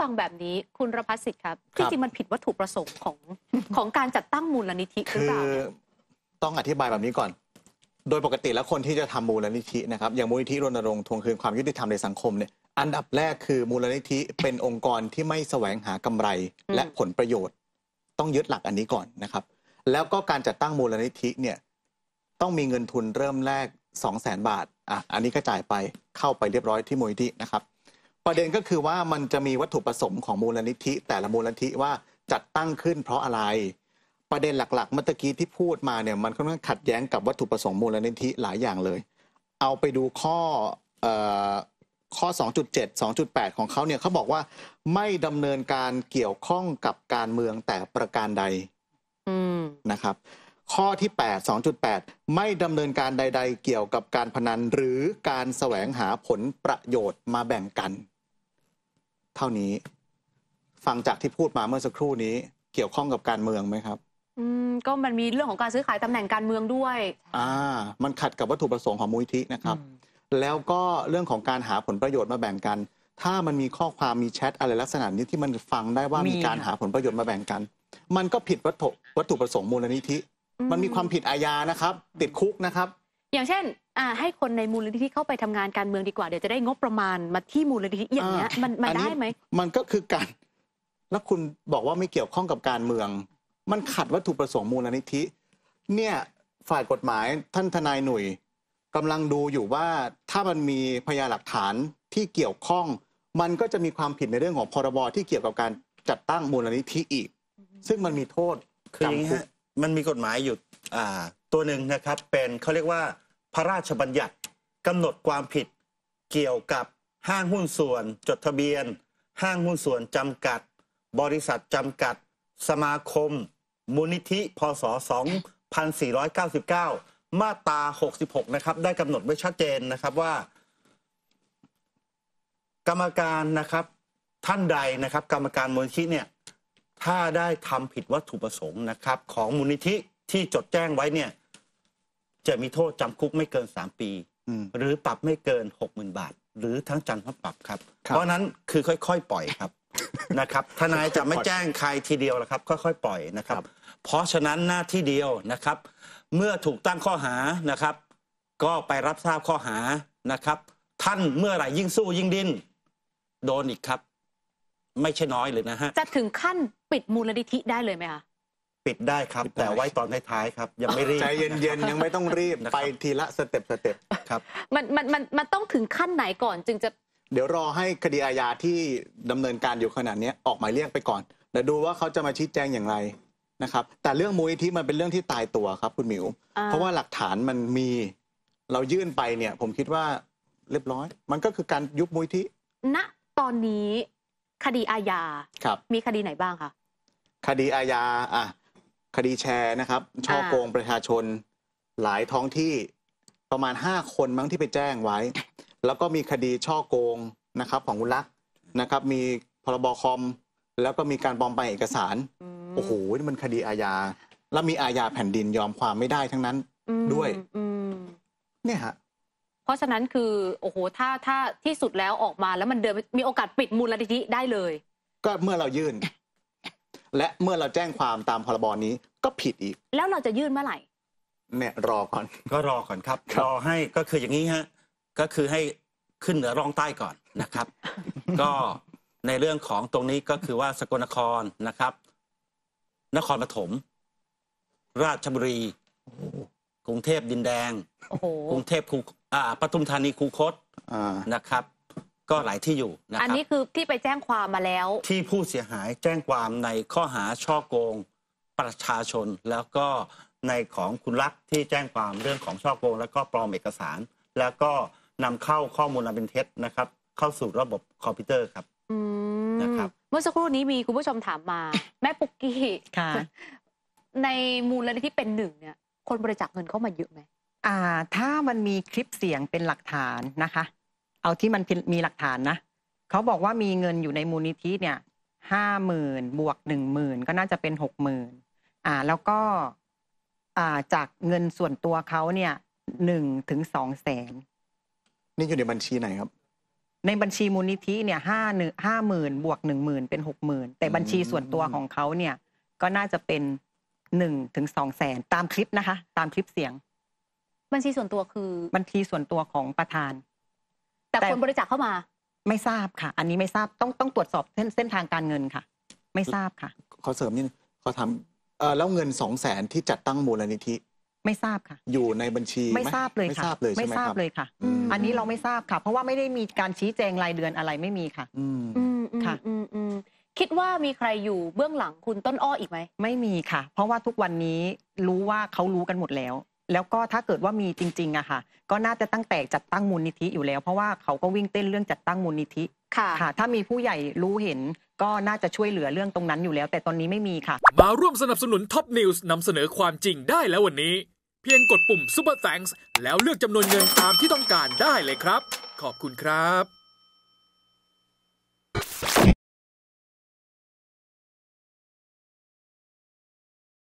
ฟังแบบนี้คุณรพัสิทธิ์ครับที่จริงมันผิดวัตถุประสงค์ของ ของการจัดตั้งมูลนิธิ หรือเปล่าคือต้องอธิบายแบบนี้ก่อน โดยปกติแล้วคนที่จะทำมูลนิธินะครับ อย่างมูลนิธิรณรงค์ทวงคืนความยุติธรรมในสังคมเนี่ยอันดับแรกคือมูลนิธิ เป็นองค์กรที่ไม่แสวงหากำไรและผลประโยชน์ ต้องยึดหลักอันนี้ก่อนนะครับ แล้วก็การจัดตั้งมูลนิธิเนี่ยต้องมีเงินทุนเริ่มแรก2 0 0 0 0 0 บาทอ่ะอันนี้ก็จ่ายไปเข้าไปเรียบร้อยที่มูลนิธินะครับประเด็นก็คือว่ามันจะมีวัตถุประสงค์ของมูลนิธิแต่ละมูลนิธิว่าจัดตั้งขึ้นเพราะอะไร ประเด็นหลักๆเมื่อกี้ที่พูดมาเนี่ยมันค่อนข้างขัดแย้งกับวัตถุประสงค์มูลนิธิหลายอย่างเลย เอาไปดูข้อข้อ 2.7 2.8 ของเขาเนี่ยเขาบอกว่าไม่ดำเนินการเกี่ยวข้องกับการเมืองแต่ประการใดนะครับ ข้อที่ 8 2.8 ไม่ดำเนินการใด ๆ เกี่ยวกับการพนัน หรือการแสวงหาผลประโยชน์มาแบ่งกันเท่านี้ ฟังจากที่พูดมาเมื่อสักครู่นี้เกี่ยวข้องกับการเมืองไหมครับอืมก็มันมีเรื่องของการซื้อขายตำแหน่งการเมืองด้วยอ่ามันขัดกับวัตถุประสงค์ของมูลทินะครับ แล้วก็เรื่องของการหาผลประโยชน์มาแบ่งกัน ถ้ามันมีข้อความมีแชทอะไรลักษณะนี้ที่มันฟังได้ว่ามีมการหาผลประโยชน์มาแบ่งกัน มันก็ผิดวัตถุวัตถุประสงค์มูลนิธิมันมีความผิดอาญานะครับติดคุกนะครับ อย่างเช่นให้คนในมูลนิธิเข้าไปทำงานการเมืองดีกว่า เดี๋ยวจะได้งบประมาณมาที่มูลนิธิอย่างเงี้ยมันมาได้ไหมมันก็คือการแล้วคุณบอกว่าไม่เกี่ยวข้องกับการเมือง มันขัดวัตถุประสงค์มูลนิธิเนี่ยฝ่ายกฎหมายท่านทนายหนุ่ยกำลังดูอยู่ว่าถ้ามันมีพยานหลักฐานที่เกี่ยวข้อง มันก็จะมีความผิดในเรื่องของพรบที่เกี่ยวกับการจัดตั้งมูลนิธิอีก ซึ่งมันมีโทษคือมันมีกฎหมายอยู่ตัวหนึ่งนะครับ เป็นเขาเรียกว่าพระราชบัญญัติกำหนดความผิดเกี่ยวกับห้างหุ้นส่วน จดทะเบียน ห้างหุ้นส่วนจำกัด บริษัทจำกัดสมาคม มูลนิธิ พศ2499 มาตรา66นะครับได้กำหนดไว้ชัดเจนนะครับว่า กรรมการนะครับท่านใดนะครับ กรรมการมูลนิธิเนี่ยถ้าได้ทำผิดวัตถุประสงค์นะครับของมูลนิธิที่จดแจ้งไว้เนี่ยจะมีโทษจำคุกไม่เกิน 3 ปี หรือปรับไม่เกิน 60,000 บาท หรือทั้งจำทั้งปรับครับครับเพราะะนั้นคือค่อย ๆปล่อยครับนะครับทนายจะไม่แจ้งใครทีเดียวละครับ ค่อยๆปล่อยนะครับ เพราะฉะนั้นหน้าที่เดียวนะครับ เมื่อถูกตั้งข้อหานะครับ ก็ไปรับทราบข้อหานะครับ ท่านเมื่อไหร่ยิ่งสู้ยิ่งดิ้นโดนอีกครับ ไม่ใช่น้อยเลยนะฮะจะถึงขั้นปิดมูลนิธิได้เลยไหมคะปิดได้ครับ แต่ไว้ตอนท้ายๆครับยังไม่รีบใจเย็นๆ ยังไม่ต้องรีบไปทีละสเต็ปสเต็ปครับมันมันมันมันต้องถึงขั้นไหนก่อนจึงจะ เดี๋ยวรอให้คดีอาญาที่ดำเนินการอยู่ขนาดนี้ออกหมายเรียกไปก่อนแล้วดูว่าเขาจะมาชี้แจงอย่างไรนะครับ แต่เรื่องมูลนิธิมันเป็นเรื่องที่ตายตัวครับคุณหมิวเพราะว่าหลักฐานมันมีเรายื่นไปเนี่ย ผมคิดว่าเรียบร้อย มันก็คือการยุบมูลนิธิณตอนนี้คดีอาญามีคดีไหนบ้างคะคดีอาญาอ่ะคดีแชร์นะครับช่อโกงประชาชนหลายท้องที่ประมาณ 5 คนมั้งที่ไปแจ้งไว้ แล้วก็มีคดีช่อโกงนะครับของคุณลักษณ์นะครับ มีพรบคอมแล้วก็มีการปลอมแปลงเอกสารโอ้โหนี่มันคดีอาญาแล้วมีอาญาแผ่นดินยอมความไม่ได้ทั้งนั้นด้วยเนี่ยฮะเพราะฉะนั้นคือโอ้โหถ้าถ้าที่สุดแล้วออกมาแล้วมันเดินมีโอกาสปิดมูลนิธิได้เลย ก็เมื่อเรายื่นและเมื่อเราแจ้งความตามพรบนี้ก็ผิดอีก แล้วเราจะยื่นเมื่อไหร่เนี่ยรอก่อนก็รอก่อนครับ รอให้ก็คืออย่างนี้ฮะก็คือให้ขึ้นเหนือร่องใต้ก่อนนะครับ ก็ในเรื่องของตรงนี้ก็คือว่าสกลนครนะครับ นครปฐมราชบุรี กรุงเทพดินแดงกรุงเทพคูอ่าปทุมธานีคูคตนะครับก็หลายที่อยู่นะครับ อันนี้คือที่ไปแจ้งความมาแล้ว ที่ผู้เสียหายแจ้งความในข้อหาช่อโกงประชาชน แล้วก็ในของคุณลักษ์ที่แจ้งความเรื่องของช่อโกงแล้วก็ปลอมเอกสาร แล้วก็นำเข้าข้อมูลอันเป็นเท็จนะครับ เข้าสู่ระบบคอมพิวเตอร์ครับอืมนะครับเมื่อสักครู่นี้มีคุณผู้ชมถามมา แม่ปุกกี้ค่ะ ในมูลนิธิเป็นหนึ่งเนี่ย คนบริจาคเงินเข้ามาเยอะไหมอ่า ถ้ามันมีคลิปเสียงเป็นหลักฐานนะคะเอาที่มันมีหลักฐานนะเขาบอกว่ามีเงินอยู่ในมูลนิธิเนี่ยห้าหมื่นบวกหนึ่งหมื่นก็น่าจะเป็นหกหมื่นอ่าแล้วก็อ่าจากเงินส่วนตัวเขาเนี่ยหนึ่งถึงสองแสนนี่อยู่ในบัญชีไหนครับ ในบัญชีมูลนิธิเนี่ยห้าหนึ่งห้าหมื่นบวกหนึ่งหมื่นเป็นหกหมื่นแต่บัญชีส่วนตัวของเขาเนี่ยก็น่าจะเป็นหนึ่งถึงสองแสนตามคลิปนะคะตามคลิปเสียง บัญชีส่วนตัวคือบัญชีส่วนตัวของประธานแต่คนบริจาคเข้ามา ไม่ทราบค่ะ อันนี้ไม่ทราบต้องต้องตรวจสอบเส้นเส้นทางการเงินค่ะ ไม่ทราบค่ะขอเสริมนิดนึงขอถามเออแล้วเงินสองแสนที่จัดตั้งมูลนิธิ ไม่ทราบค่ะ อยู่ในบัญชีไม่ทราบเลยไม่ค่ะทราบเลยไม่ทราบเลยค่ะ อันนี้เราไม่ทราบค่ะ เพราะว่าไม่ได้มีการชี้แจงรายเดือนอะไรไม่มีค่ะอืมค่ะ อืมคิดว่ามีใครอยู่เบื้องหลังคุณต้นอ้ออีกไหมไม่มีค่ะ เพราะว่าทุกวันนี้รู้ว่าเขารู้กันหมดแล้วแล้วก็ถ้าเกิดว่ามีจริง ๆ อะค่ะ ก็น่าจะตั้งแต่จัดตั้งมูลนิธิ อยู่แล้วเพราะว่าเขาก็วิ่งเต้นเรื่องจัดตั้งมูลนิธิค่ะ ถ้ามีผู้ใหญ่รู้เห็น ก็น่าจะช่วยเหลือเรื่องตรงนั้นอยู่แล้ว แต่ตอนนี้ไม่มีค่ะ มาร่วมสนับสนุนท็อปนิวส์นำเสนอความจริงได้แล้ววันนี้ เพียงกดปุ่ม Super Thanks แล้วเลือกจำนวนเงินตามที่ต้องการได้เลยครับ ขอบคุณครับ